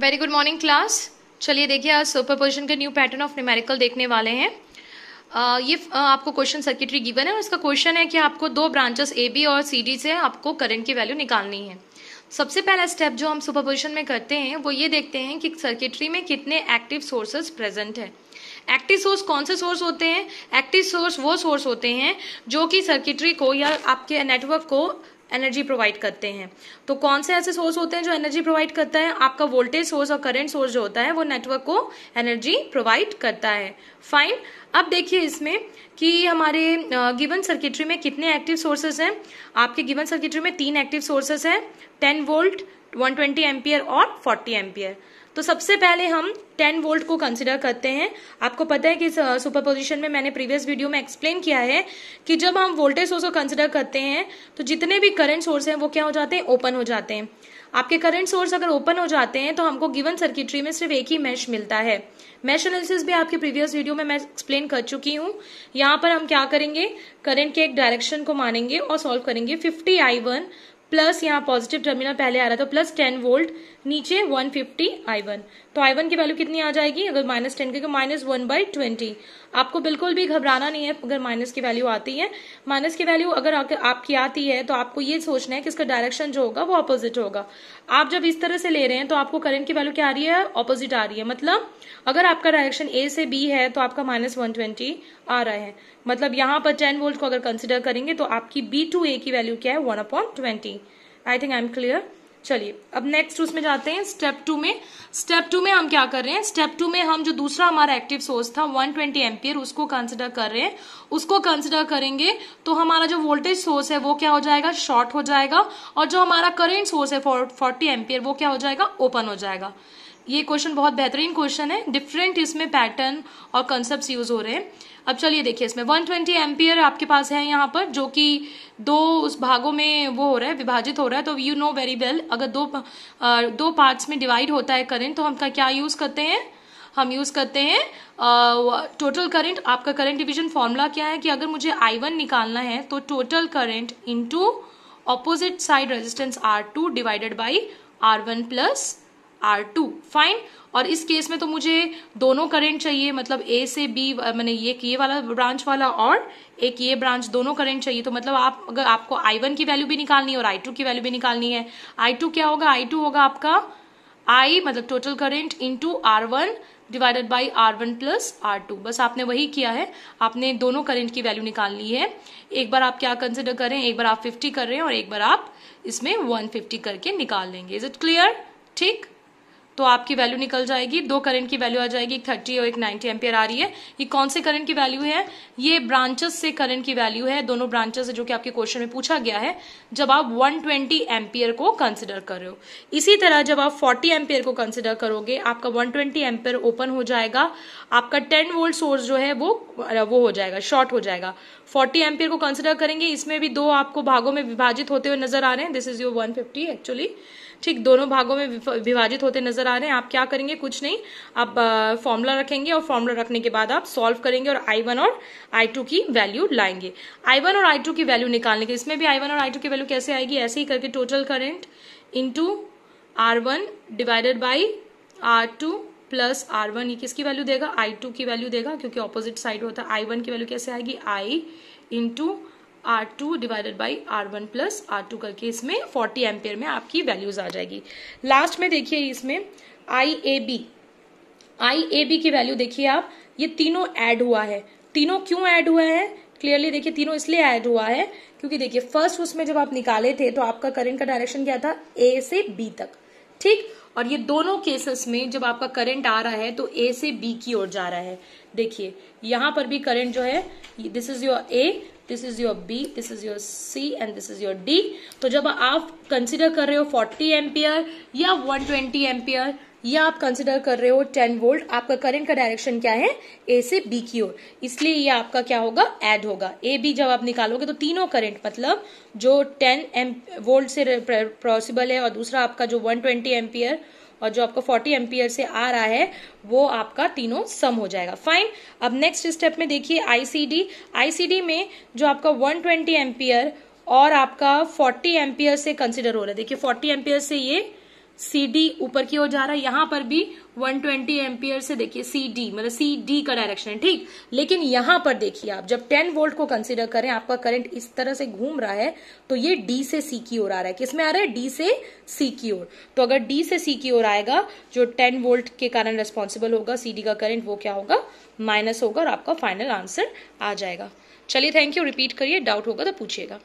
very good morning class चलिए देखिए आज सुपर पोजिशन का न्यू पैटर्न ऑफ न्यूमेरिकल देखने वाले हैं uh, ये uh, आपको क्वेश्चन सर्किटरी गिवन है और इसका क्वेश्चन है कि आपको दो ब्रांचेस ए बी और सी डी से आपको करंट की वैल्यू निकालनी है सबसे पहला स्टेप जो हम सुपर पोजिशन में करते हैं वो ये देखते हैं कि सर्किटरी में कितने एक्टिव सोर्सेज प्रेजेंट हैं एक्टिव सोर्स कौन से सोर्स होते हैं एक्टिव सोर्स वो सोर्स होते हैं जो कि सर्किटरी को या आपके नेटवर्क को एनर्जी प्रोवाइड करते हैं तो कौन से ऐसे सोर्स होते हैं जो एनर्जी प्रोवाइड करता है आपका वोल्टेज सोर्स और करंट सोर्स जो होता है वो नेटवर्क को एनर्जी प्रोवाइड करता है फाइन अब देखिए इसमें कि हमारे गिवन सर्किटरी में कितने एक्टिव सोर्सेज हैं आपके गिवन सर्किटरी में तीन एक्टिव सोर्सेज हैं टेन वोल्ट वन ट्वेंटी और फोर्टी एम्पियर तो सबसे पहले हम 10 वोल्ट को कंसिडर करते हैं आपको पता है कि सुपर पोजिशन में मैंने प्रीवियस वीडियो में एक्सप्लेन किया है कि जब हम वोल्टेज सोर्स को कंसिडर करते हैं तो जितने भी करंट सोर्स हैं वो क्या हो जाते हैं ओपन हो जाते हैं आपके करंट सोर्स अगर ओपन हो जाते हैं तो हमको गिवन सर्किटरी में सिर्फ एक ही मैश मिलता है मैश एनालिसिस भी आपके प्रीवियस वीडियो में मैं एक्सप्लेन कर चुकी हूँ यहाँ पर हम क्या करेंगे करंट के एक डायरेक्शन को मानेंगे और सॉल्व करेंगे फिफ्टी आई वन प्लस यहाँ पॉजिटिव टर्मिनल पहले आ रहा था तो प्लस टेन वोल्ट नीचे वन फिफ्टी आई वन तो आई वन की वैल्यू कितनी आ जाएगी अगर माइनस टेन की माइनस वन बाई ट्वेंटी आपको बिल्कुल भी घबराना नहीं है अगर माइनस की वैल्यू आती है माइनस की वैल्यू अगर आपकी आती है तो आपको ये सोचना है कि इसका डायरेक्शन जो होगा वो अपोजिट होगा आप जब इस तरह से ले रहे हैं तो आपको करंट की वैल्यू क्या आ रही है ऑपोजिट आ रही है मतलब अगर आपका डायरेक्शन ए से बी है तो आपका माइनस वन ट्वेंटी आ रहा है मतलब यहां पर टेन वोल्ट को अगर कंसिडर करेंगे तो आपकी बी टू ए की वैल्यू क्या है one upon twenty I think I am clear चलिए अब नेक्स्ट उसमें जाते हैं स्टेप टू में स्टेप टू में हम क्या कर रहे हैं स्टेप टू में हम जो दूसरा हमारा एक्टिव सोर्स था 120 ट्वेंटी एम्पियर उसको कंसिडर कर रहे हैं उसको कंसिडर करेंगे तो हमारा जो वोल्टेज सोर्स है वो क्या हो जाएगा शॉर्ट हो जाएगा और जो हमारा करेंट सोर्स है फोर्टी एम्पियर वो क्या हो जाएगा ओपन हो जाएगा ये क्वेश्चन बहुत बेहतरीन क्वेश्चन है डिफरेंट इसमें पैटर्न और कंसेप्ट यूज हो रहे हैं अब चलिए देखिए इसमें 120 ट्वेंटी एम्पियर आपके पास है यहाँ पर जो कि दो उस भागों में वो हो रहा है विभाजित हो रहा है तो यू नो वेरी वेल अगर दो आ, दो पार्ट्स में डिवाइड होता है करंट तो हम क्या यूज करते हैं हम यूज करते हैं टोटल करंट आपका करंट डिविजन फॉर्मूला क्या है कि अगर मुझे आई वन निकालना है तो total current into opposite side resistance R two divided by R one plus R two fine और इस केस में तो मुझे दोनों करेंट चाहिए मतलब ए से बी मैंने ये ये वाला ब्रांच वाला और एक ये ब्रांच दोनों करेंट चाहिए तो मतलब आप अगर आपको आई वन की वैल्यू भी निकालनी है और आई टू की वैल्यू भी निकालनी है आई टू क्या होगा आई टू होगा आपका आई मतलब total into R one divided by R one plus R two बस आपने वही किया है आपने दोनों करंट की वैल्यू निकाल ली है एक बार आप क्या कंसिडर कर रहे हैं एक बार आप फिफ्टी कर रहे हैं और एक बार आप इसमें वन फिफ्टी करके निकाल लेंगे इज इट क्लियर ठीक तो आपकी वैल्यू निकल जाएगी दो करंट की वैल्यू आ जाएगी एक थर्टी और एक नाइनटी एम्पियर आ रही है ये कौन से करंट की वैल्यू है ये ब्रांचेस से करंट की वैल्यू है दोनों ब्रांचेस से जो कि आपके क्वेश्चन में पूछा गया है जब आप 120 ट्वेंटी एम्पियर को कंसिडर कर रहे हो इसी तरह जब आप 40 एम्पियर को कंसिडर करोगे आपका 120 ट्वेंटी एम्पियर ओपन हो जाएगा आपका टेन वोल्ट सोर्स जो है वो वो हो जाएगा शॉर्ट हो जाएगा फोर्टी एम्पियर को कंसिडर करेंगे इसमें भी दो आपको भागों में विभाजित होते हुए नजर आ रहे हैं this is your one actually ठीक दोनों भागों में विभाजित होते नजर आ रहे हैं आप क्या करेंगे कुछ नहीं आप फॉर्मूला रखेंगे और फॉर्मूला रखने के बाद आप सॉल्व करेंगे और आई वन और आई टू की वैल्यू लाएंगे आई वन और आई टू की वैल्यू निकालने के इसमें भी आई वन और आई टू की वैल्यू कैसे आएगी ऐसे ही करके total current two R one divided by R two plus R one ये किसकी वैल्यू देगा आई टू की वैल्यू देगा क्योंकि ऑपोजिट साइड होता है आई वन की वैल्यू कैसे आएगी I into R two divided by R one plus R two करके इसमें फोर्टी एम्पेयर में आपकी वैल्यूज आ जाएगी लास्ट में देखिए इसमें I A B I A B की वैल्यू देखिए आप ये तीनों ऐड हुआ है तीनों क्यों ऐड हुआ है क्लियरली देखिए तीनों इसलिए ऐड हुआ है क्योंकि देखिए फर्स्ट उसमें जब आप निकाले थे तो आपका करंट का डायरेक्शन क्या था ए से बी तक ठीक और ये दोनों केसेस में जब आपका करंट आ रहा है तो ए से बी की ओर जा रहा है देखिए यहां पर भी करंट जो है this is your A this is your B this is your C and this is your D तो जब आप कंसिडर कर रहे हो 40 एम्पियर या 120 ट्वेंटी एम्पियर या आप कंसिडर कर रहे हो 10 वोल्ट आपका करंट का डायरेक्शन क्या है ए से बी की ओर इसलिए ये आपका क्या होगा एड होगा ए बी जब आप निकालोगे तो तीनों करंट मतलब जो 10 एम वोल्ट से पॉसिबल है और दूसरा आपका जो 120 ट्वेंटी एम्पियर और जो आपका 40 एम्पियर से आ रहा है वो आपका तीनों सम हो जाएगा फाइन अब नेक्स्ट स्टेप में देखिए आईसीडी आईसीडी में जो आपका 120 ट्वेंटी एम्पियर और आपका 40 एम्पियर से कंसिडर हो रहा है देखिए 40 एम्पियर से ये सी डी ऊपर की ओर जा रहा है यहां पर भी 120 ट्वेंटी एम्पियर से देखिए सी डी मतलब सी डी का डायरेक्शन है ठीक लेकिन यहां पर देखिए आप जब 10 वोल्ट को कंसिडर करें आपका करंट इस तरह से घूम रहा है तो ये डी से सी की ओर आ रहा है किसमें आ रहा है डी से सी की ओर तो अगर डी से सी की ओर आएगा जो टेन वोल्ट के कारण रेस्पॉन्सिबल होगा सी डी का करंट वो क्या होगा माइनस होगा और आपका फाइनल आंसर आ जाएगा चलिए थैंक यू रिपीट करिए डाउट होगा तो पूछिएगा